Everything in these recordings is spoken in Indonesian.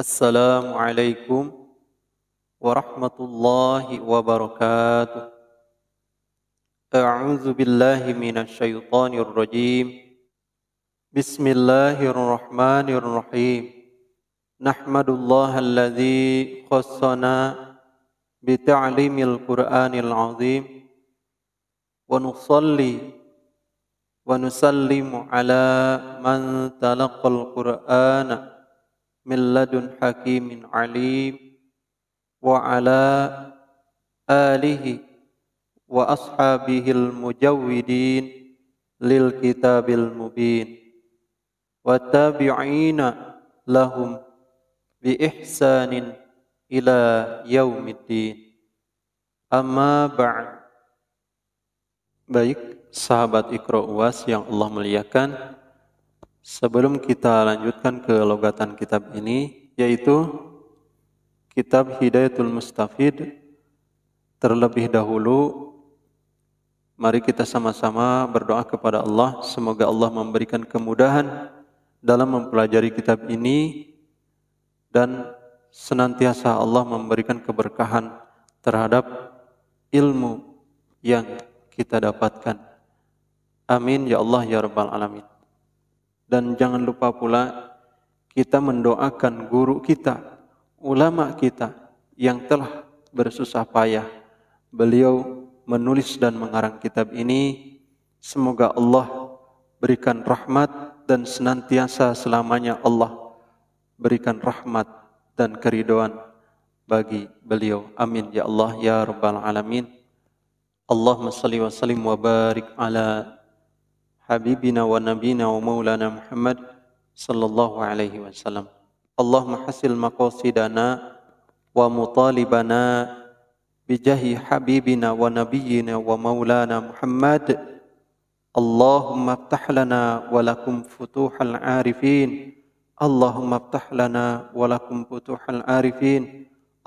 Assalamualaikum warahmatullahi wabarakatuh. A'udzu billahi minasyaitonir rajim. Bismillahirrahmanirrahim. Nahmadullah alladzi khassana bita'limil Qur'anil azim wa nusalli wa nusallimu ala man talaqqal Qur'ana من لدن حكيم عليم وعلى آله وأصحابه المجودين للكتاب المبين والتابعين لهم بإحسان إلى يوم الدين أما بعد Baik, sahabat Iqra Uwas yang Allah muliakan, Sebelum kita lanjutkan ke logatan kitab ini, yaitu kitab Hidayatul Mustafid terlebih dahulu mari kita sama-sama berdoa kepada Allah semoga Allah memberikan kemudahan dalam mempelajari kitab ini dan senantiasa Allah memberikan keberkahan terhadap ilmu yang kita dapatkan. Amin ya Allah ya rabbal alamin. Dan jangan lupa pula kita mendoakan guru kita, ulama kita yang telah bersusah payah. Beliau menulis dan mengarang kitab ini. Semoga Allah berikan rahmat dan senantiasa selamanya Allah berikan rahmat dan keridoan bagi beliau. Amin ya Allah ya rabbal alamin. Allahumma salli wa sallim wa barik ala حبيبنا ونبينا ومولانا محمد صلى الله عليه وسلم اللهم حسن مقاصدنا ومطالبنا بجاه حبيبنا ونبينا ومولانا محمد اللهم افتح لنا ولكم فتوح العارفين اللهم افتح لنا ولكم فتوح العارفين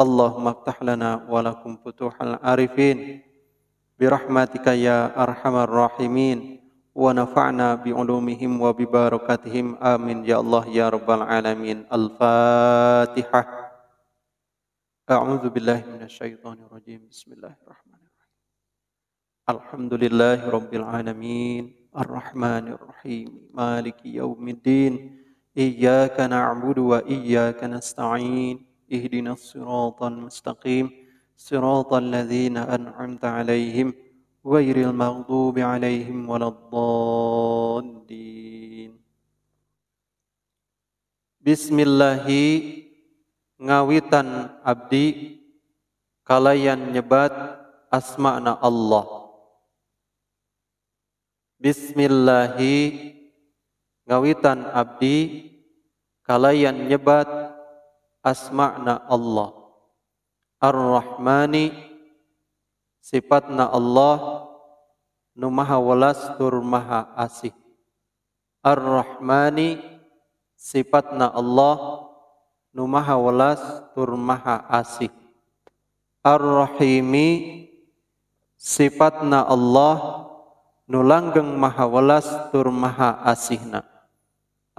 اللهم افتح لنا ولكم فتوح العارفين برحمتك يا ارحم الراحمين ونفعنا بعلومهم وببركاتهم آمين يا الله يا رب العالمين الفاتحة أعوذ بالله من الشيطان الرجيم بسم الله الرحمن الرحيم الحمد لله رب العالمين الرحمن الرحيم مالك يوم الدين إياك نعبد وإياك نستعين اهدنا الصراط المستقيم صراط الذين أنعمت عليهم غير المغضوب عليهم ولا الضالين بسم الله ngawitan abdi kalayan nyebat asma'na Allah Bismillahi ngawitan abdi kalayan nyebat asma'na Allah Ar-Rahmani Sifatna Allah nu maha welas tur maha asih Ar-Rahmani Sifatna Allah nu maha welas tur maha asih Ar-Rahimi Sifatna Allah nu langgeng maha welas tur maha asihna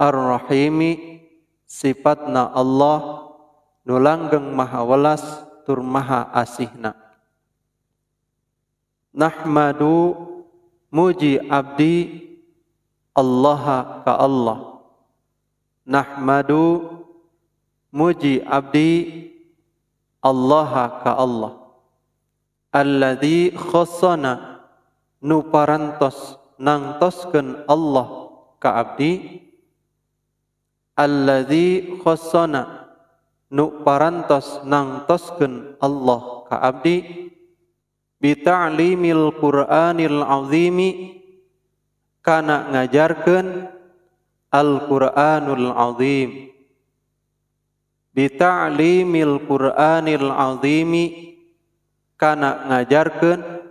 Ar-Rahimi Sifatna Allah nu langgeng maha welas tur maha asihna nahmadu muji abdi Allah ka Allah nahmadu muji abdi Allah ka Allah alladzi khassana nu parantos nangtoskeun Allah ka abdi alladzi khassana nu parantos nangtoskeun Allah ka abdi bita'limil Qur'anil azimi kana ngajarkan Al-Qur'anul Azim bita'limil Qur'anil azimi kana ngajarkan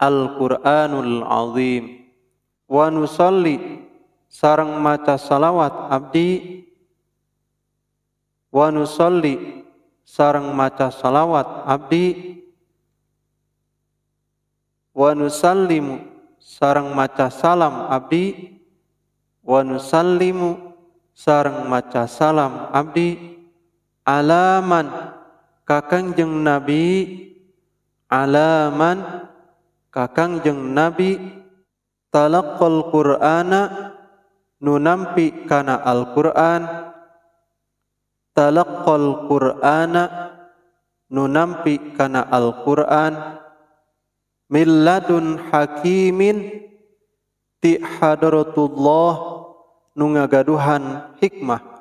Al-Qur'anul Azim wa nusalli sareng maca salawat abdi wa nusalli sareng maca salawat abdi wa nusallimu sarang maca salam abdi wa nusallimu sarang maca salam abdi alaman kakang jeng nabi alaman kakang jeng nabi talaqqal qur'ana nunampi kana al-qur'an talaqqal qur'ana nunampi kana al-qur'an milladun hakimin ti hadaratullah nunga gaduhan hikmah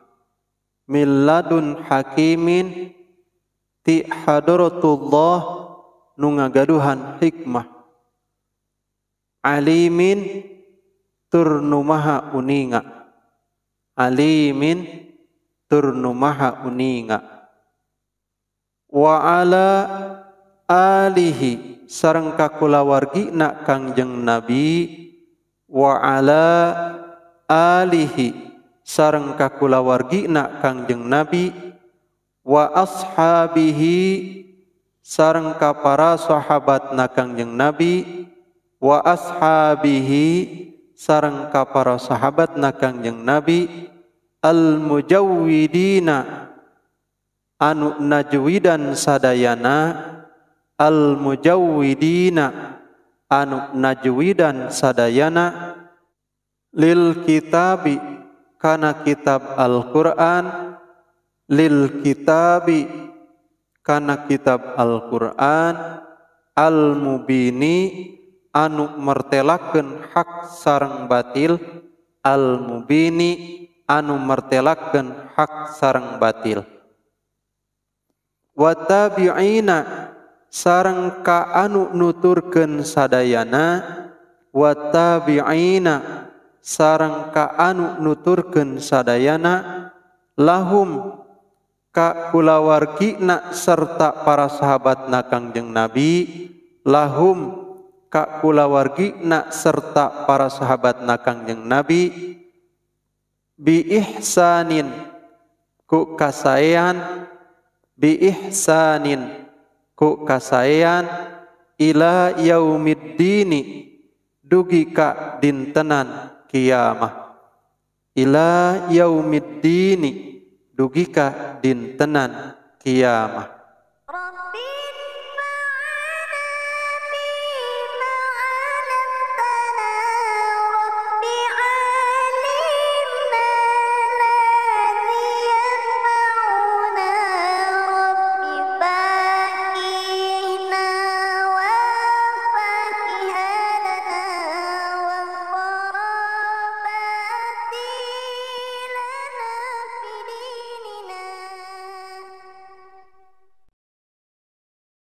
milladun hakimin ti hadaratullah nunga gaduhan hikmah alimin turnumaha uninga alimin turnumaha uninga wa ala alihi sareng kakulawargi nak Kangjeng Nabi wa ala alihi sareng kakulawargi nak Kangjeng Nabi wa ashabihi sareng para sahabat na Kangjeng Nabi wa ashabihi sareng para sahabat na Kangjeng Nabi al mujawwidina anu najwidan sadayana al mujawwidina anu najwidan sadayana lil kitabi kana kitab Al-Qur'an lil kitabi kana kitab Al-Qur'an al-mubini anu martelakeun hak sareng batil al-mubini anu martelakeun hak sareng batil wa tabi'ina Sarangka anu nuturken sadayana wa tabi'ina anu sadayana lahum ka kulawargina serta para sahabat na Kangjeng Nabi lahum ka kulawargina serta para sahabat na Kangjeng Nabi biihsanin ku kasayan biihsanin. ihsanin ku kasaean ila yaumiddini dugi ka dintenan kiamah ila yaumiddini dugi ka dintenan kiamah